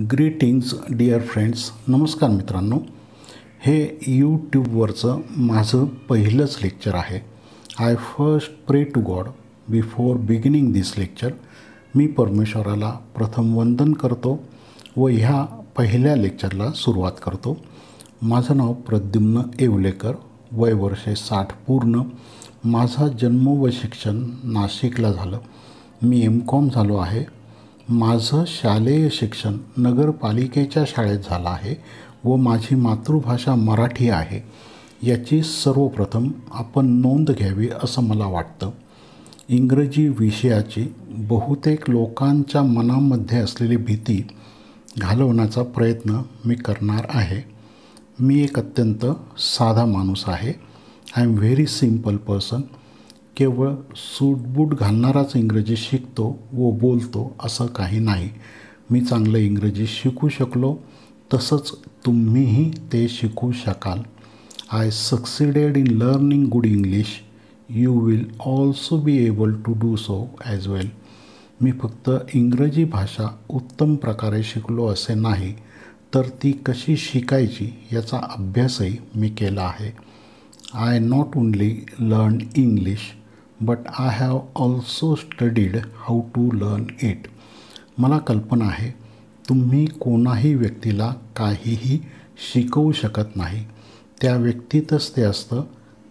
Greetings dear friends नमस्कार मित्रांनो हे यूट्यूबवरचं माझं पहिलंच लेक्चर आहे I first pray to God before beginning this lecture मी परमेश्वराला प्रथम वंदन करतो व ह्या पहिल्या लेक्चरला सुरुवात करतो माझं नाव प्रद्युम्न येवलेकर वय वर्षे साठ पूर्ण माझा जन्म व शिक्षण नाशिकला झालं मी एम कॉम झालो आहे माझं शालेय शिक्षण नगरपालिकेच्या शाळेत झालं आहे व माझी मातृभाषा मराठी आहे याची सर्वप्रथम आपण नोंद घ्यावी असं मला वाटतं इंग्रजी विषयाची बहुतेक लोकांच्या मनामध्ये असलेली भीती घालवण्याचा प्रयत्न मी करणार आहे मी एक अत्यंत साधा माणूस आहे I am very simple person केवळ सूटबूट घालणाराच इंग्रजी शिकतो व बोलतो असं काही नाही मी चांगलं इंग्रजी शिकू शकलो तसंच तुम्हीही ते शिकू शकाल I succeeded in learning good English you will also be able to do so as well मी फक्त इंग्रजी भाषा उत्तम प्रकारे शिकलो असे नाही तर ती कशी शिकायची याचा अभ्यासही मी केला आहे I not only learn English but I have also studied how to learn it मला कल्पना आहे तुम्ही कोणाही व्यक्तीला काहीही शिकवू शकत नाही त्या व्यक्तीतच ते असतं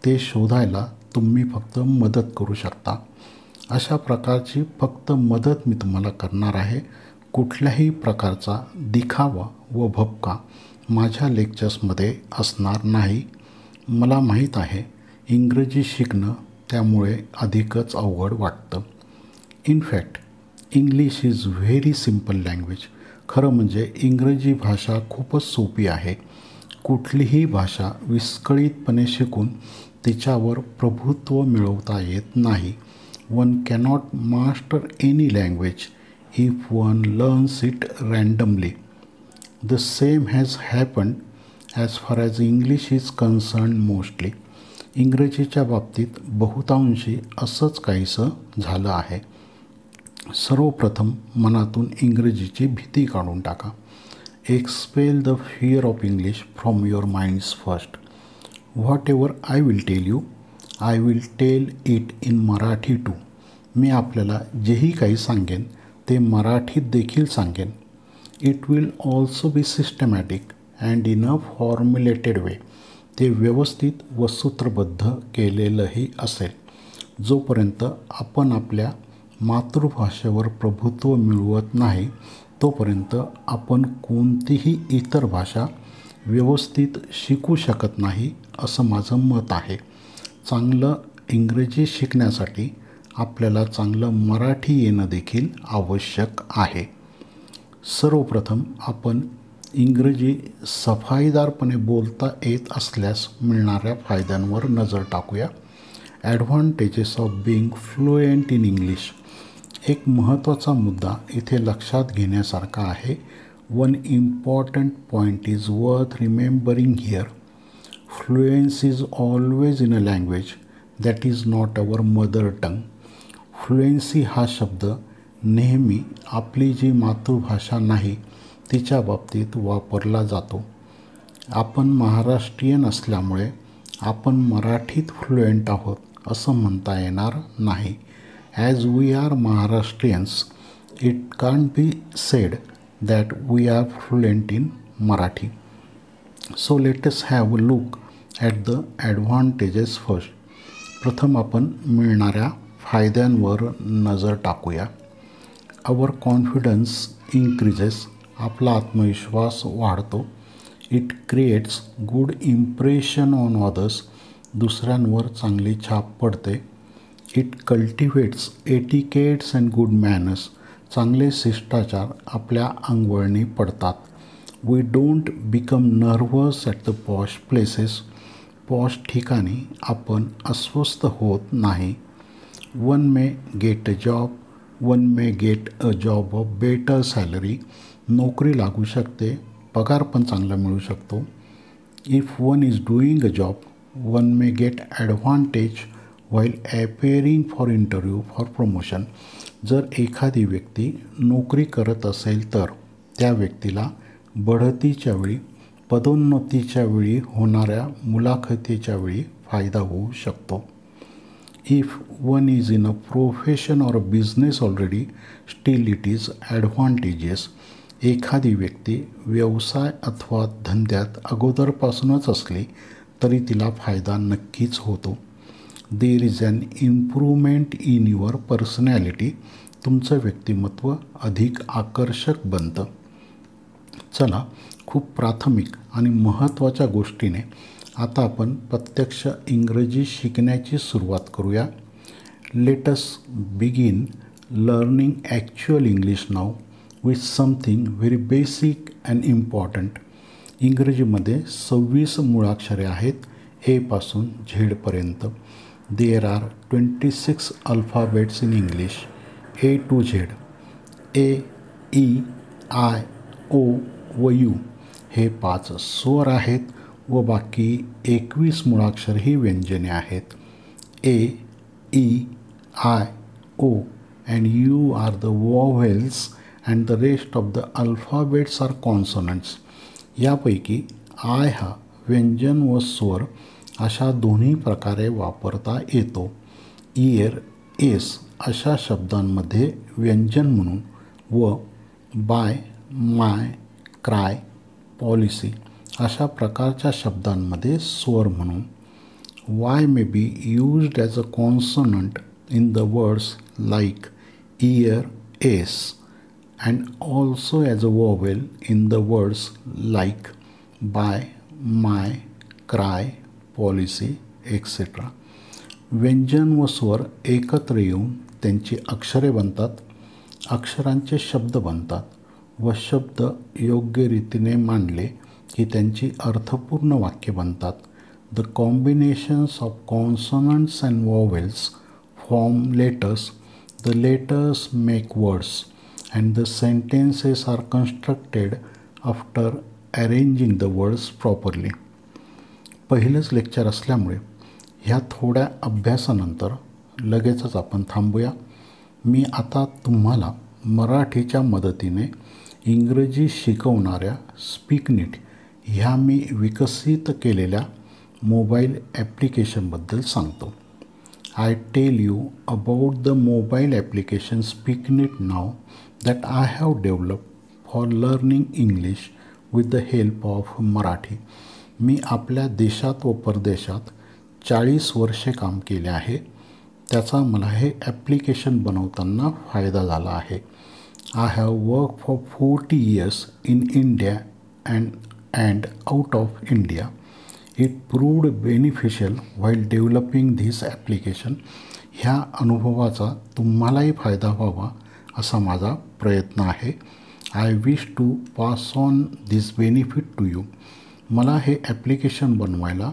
ते शोधायला तुम्ही फक्त मदत करू शकता अशा प्रकारची फक्त मदत मी तुम्हाला करणार आहे कुठल्याही प्रकारचा दिखावा व भपका माझ्या लेक्चर्समध्ये असणार नाही मला माहीत आहे इंग्रजी शिकणं त्यामुळे अधिकच अवघड वाटतं in fact English is very simple language खरं म्हणजे इंग्रजी भाषा खूपच सोपी आहे कुठलीही भाषा विस्कळीतपणे शिकून तिच्यावर प्रभुत्व मिळवता येत नाही one cannot master any language if one learns it randomly the same has happen as far as English is concern mostly इंग्रजीच्या बाबतीत बहुतांशी असंच काहीसं झालं आहे सर्वप्रथम मनातून इंग्रजीची भीती काढून टाका expel the fear of English from your minds first whatever I will tell you I will tell it in Marathi too मी आपल्याला जेही काही सांगेन ते मराठीत देखील सांगेन it will also be systematic and in a formulated way ते व्यवस्थित व सूत्रबद्ध केलेलंही असेल जोपर्यंत आपण आपल्या मातृभाषेवर प्रभुत्व मिळवत नाही तोपर्यंत आपण कोणतीही इतर भाषा व्यवस्थित शिकू शकत नाही असं माझं मत आहे चांगलं इंग्रजी शिकण्यासाठी आपल्याला चांगलं मराठी येणं देखील आवश्यक आहे सर्वप्रथम आपण इंग्रजी सफाईदारपणे बोलता येत असल्यास मिळणाऱ्या फायद्यांवर नजर टाकूया advantages of being fluent in English एक महत्त्वाचा मुद्दा इथे लक्षात घेण्यासारखा आहे one important point is worth remembering here fluency is always in a language that is not our mother tongue fluency हा शब्द नेहमी आपली जी मातृभाषा नाही तिच्या बाबतीत वापरला जातो आपण महाराष्ट्रीयन असल्यामुळे आपण मराठीत फ्लुएंट आहोत असं म्हणता येणार नाही as we are Maharashtrians it can be said that we are fluent in Marathi so let's have a look at the advantages first प्रथम आपण मिळणाऱ्या फायद्यांवर नजर टाकूया अवर कॉन्फिडन्स इन्क्रीजेस आपला आत्मविश्वास वाढतो it creates good impression on others दुसऱ्यांवर चांगली छाप पडते it cultivates etiquettes and good manners चांगले शिष्टाचार आपल्या अंगवळणी पडतात we don't become nervous at the posh places posh ठिकाणी आपण अस्वस्थ होत नाही one may get a job one may get a job of better salary नोकरी लागू शकते पगार पण चांगला मिळू शकतो if one is doing a job one may get advantage while appearing for interview for promotion जर एखादी व्यक्ती नोकरी करत असेल तर त्या व्यक्तीला बढतीच्या वेळी पदोन्नतीच्या वेळी होणाऱ्या मुलाखतीच्या वेळी फायदा होऊ शकतो if one is in a profession or a business already still it is advantages एखादी व्यक्ती व्यवसाय अथवा धंद्यात अगोदरपासूनच असली तरी तिला फायदा नक्कीच होतो there is an improvement in your personality तुमचं व्यक्तिमत्व अधिक आकर्षक बनतं चला खूप प्राथमिक आणि महत्त्वाच्या गोष्टीने आता आपण प्रत्यक्ष इंग्रजी शिकण्याची सुरुवात करूया let's begin learning actual English now with something very basic and important इंग्रजीमध्ये सव्वीस मुळाक्षरे आहेत एपासून झेडपर्यंत there are twenty six alphabets in English A to Z A E I O व यू हे पाच स्वर आहेत व बाकी एकवीस मुळाक्षर ही व्यंजने आहेत A E I O and U are the vowels and the rest of the alphabets are consonants यापैकी आय हा व्यंजन व स्वर अशा दोन्ही प्रकारे वापरता येतो इयर एस अशा शब्दांमध्ये व्यंजन म्हणून व बाय माय क्राय पॉलिसी अशा प्रकारच्या शब्दांमध्ये स्वर म्हणून Y may be used as a consonant in the words like year yes and also as a vowel in the words like, by, my, cry, policy, etc. व्यंजन व स्वर एकत्र येऊन त्यांची अक्षरे बनतात अक्षरांचे शब्द बनतात व शब्द योग्य रीतीने मांडले की त्यांची अर्थपूर्ण वाक्य बनतात the combinations of consonants and vowels form letters the letters make words and the sentences are constructed after arranging the words properly पहिलंच लेक्चर असल्यामुळे ह्या थोड्या अभ्यासानंतर लगेचच आपण थांबूया मी आता तुम्हाला मराठीच्या मदतीने इंग्रजी शिकवणाऱ्या स्पीकनीट ह्या मी विकसित केलेल्या मोबाईल ॲप्लिकेशनबद्दल सांगतो I tell you about the mobile application SpeakNeat नाव that I have developed for learning English with the help of Marathi मी आपल्या देशात व परदेशात चाळीस वर्षे काम केले आहे त्याचा मला हे ॲप्लिकेशन बनवताना फायदा झाला आहे I have work for forty years in India and and out of India it proved beneficial while developing this application ह्या अनुभवाचा तुम्हालाही फायदा व्हावा असा माझा प्रयत्न आहे I wish to pass on this benefit to you मला हे ॲप्लिकेशन बनवायला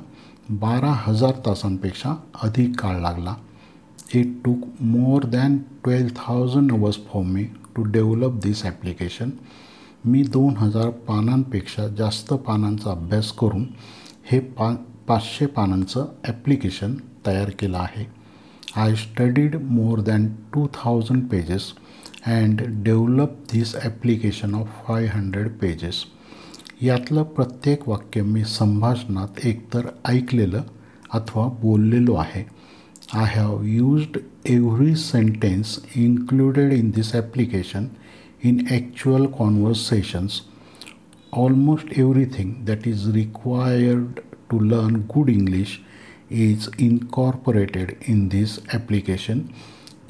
बारा हजार तासांपेक्षा अधिक काळ लागला it took more than twelve thousand hours for me to develop this application मी दोन हजार पानांपेक्षा जास्त पानांचा अभ्यास करून हे पा पाचशे पानांचं ॲप्लिकेशन तयार केलं आहे I studied more than two thousand pages and develop this application of 500 pages. यातलं प्रत्येक वाक्य मी संभाषणात एकतर ऐकलेलं अथवा बोललेलो आहे I have used every sentence included in this application in actual conversations. Almost everything that is required to learn good English is incorporated in this application.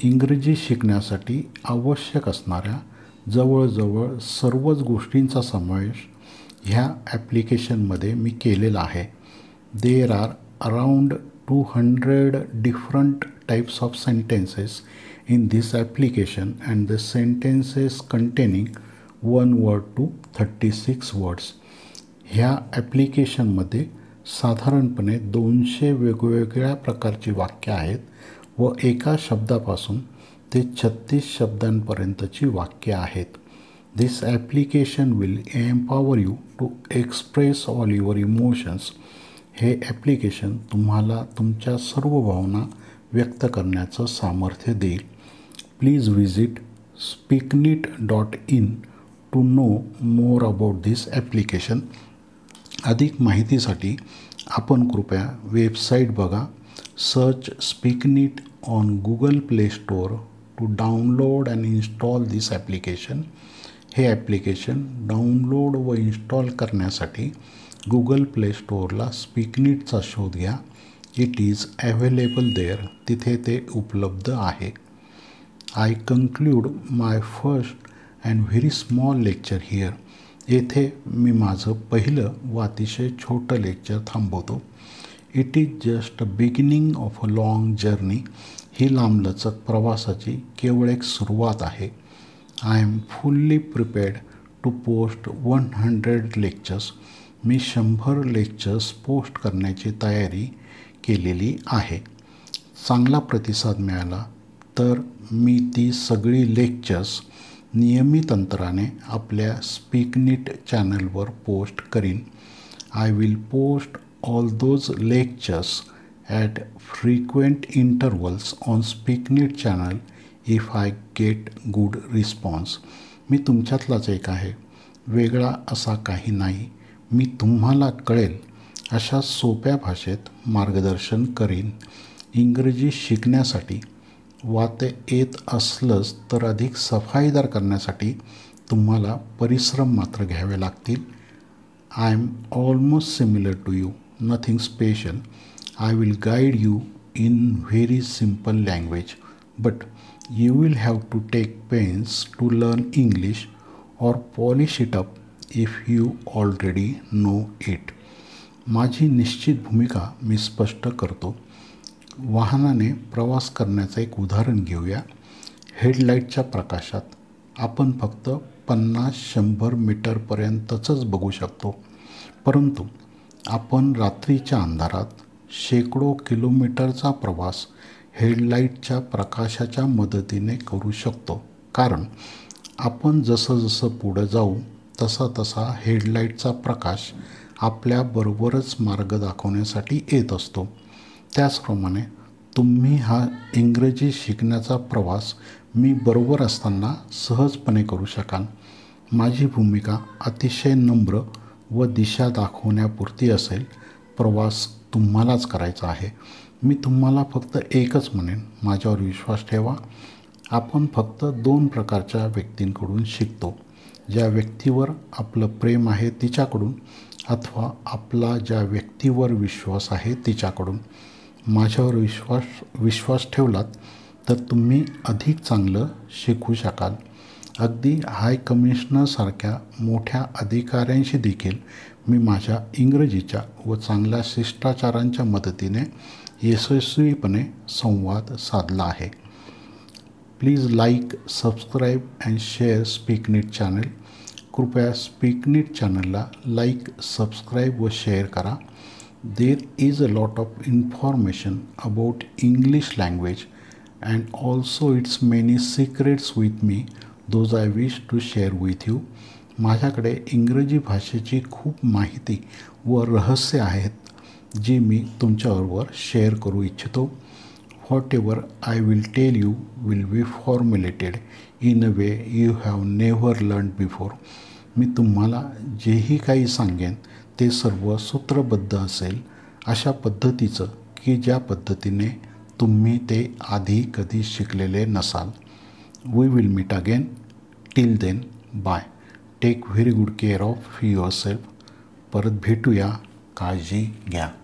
इंग्रजी शिकण्यासाठी आवश्यक असणाऱ्या जवळजवळ सर्वच गोष्टींचा समावेश ह्या ॲप्लिकेशनमध्ये मी केलेला आहे there are around two hundred different types of sentences in this application and the sentences containing one word to thirty six words ह्या ॲप्लिकेशनमध्ये साधारणपणे दोनशे वेगवेगळ्या प्रकारची वाक्य आहेत व एका शब्दापासून ते छत्तीस शब्दांपर्यंतची वाक्य आहेत this application will empower you to express all your emotions हे ॲप्लिकेशन तुम्हाला तुमच्या सर्व भावना व्यक्त करण्याचं सामर्थ्य देईल please visit SpeakNeat dot in to know more about this application अधिक माहितीसाठी आपण कृपया वेबसाईट बघा search SpeakNeat on Google Play Store to download and install this application हे ॲप्लिकेशन डाउनलोड व इन्स्टॉल करण्यासाठी गुगल प्ले स्टोअरला स्पीकनीटचा शोध घ्या इट इज ॲव्हेलेबल देअर तिथे ते उपलब्ध आहे I conclude my first and very small lecture here येथे मी माझं पहिलं व अतिशय छोटं लेक्चर थांबवतो it is just a beginning of a long journey ही लांबलचक प्रवासाची केवळ एक सुरुवात आहे I am fully prepared to post one hundred lectures मी शंभर लेक्चर्स पोस्ट करण्याची तयारी केलेली आहे चांगला प्रतिसाद मिळाला तर मी ती सगळी लेक्चर्स नियमित अंतराने आपल्या स्पीकनीट चॅनलवर पोस्ट करीन I will post all those lectures at frequent intervals on SpeakNeat channel if I get good response मी तुमच्यातलाच एक आहे वेगळा असा काही नाही मी तुम्हाला कळेल अशा सोप्या भाषेत मार्गदर्शन करीन इंग्रजी शिकण्यासाठी वाते येत असलंच तर अधिक सफाईदार करण्यासाठी तुम्हाला परिश्रम मात्र घ्यावे लागतील I am almost similar to you nothing special. I will guide you in very simple language, but you will have to take pains to learn English or polish it up if you already know it. माझी निश्चित भूमिका मी स्पष्ट करतो वाहनाने प्रवास करण्याचं एक उदाहरण घेऊया हेडलाईटच्या प्रकाशात आपण फक्त पन्नास शंभर मीटरपर्यंतच बघू शकतो परंतु आपण रात्रीच्या अंधारात शेकडो किलोमीटरचा प्रवास हेडलाईटच्या प्रकाशाच्या मदतीने करू शकतो कारण आपण जसं जसं पुढं जाऊ तसा तसा हेडलाईटचा प्रकाश आपल्याबरोबरच मार्ग दाखवण्यासाठी येत असतो त्याचप्रमाणे तुम्ही हा इंग्रजी शिकण्याचा प्रवास मी बरोबर असताना सहजपणे करू शकाल माझी भूमिका अतिशय नम्र व दिशा दाखवण्यापुरती असेल प्रवास तुम्हालाच करायचा आहे मी तुम्हाला फक्त एकच म्हणेन माझ्यावर विश्वास ठेवा आपण फक्त दोन प्रकारच्या व्यक्तींकडून शिकतो ज्या व्यक्तीवर आपलं प्रेम आहे तिच्याकडून अथवा आपला ज्या व्यक्तीवर विश्वास आहे तिच्याकडून माझ्यावर विश्वास विश्वास ठेवलात तर तुम्ही अधिक चांगलं शिकू शकाल अगदी हाय कमिशनरसारख्या मोठ्या अधिकाऱ्यांशी देखील मी माझ्या इंग्रजीच्या व चांगल्या शिष्टाचारांच्या मदतीने यशस्वीपणे संवाद साधला आहे please like subscribe and share SpeakNeat channel कृपया स्पीक नीट चॅनलला लाईक सबस्क्राईब व शेअर करा there is a lot of information about English language and also its many secrets with me those I wish to share with you माझ्याकडे इंग्रजी भाषेची खूप माहिती व रहस्य आहेत जी मी तुमच्याबरोबर शेअर करू इच्छितो whatever I will tell you will be formulated in a way you have never learn before मी तुम्हाला जेही काही सांगेन ते सर्व सूत्रबद्ध असेल अशा पद्धतीचं की ज्या पद्धतीने तुम्ही ते आधी कधी शिकलेले नसाल we will meet again till then bye take very good care of yourself परत भेटूया काळजी घ्या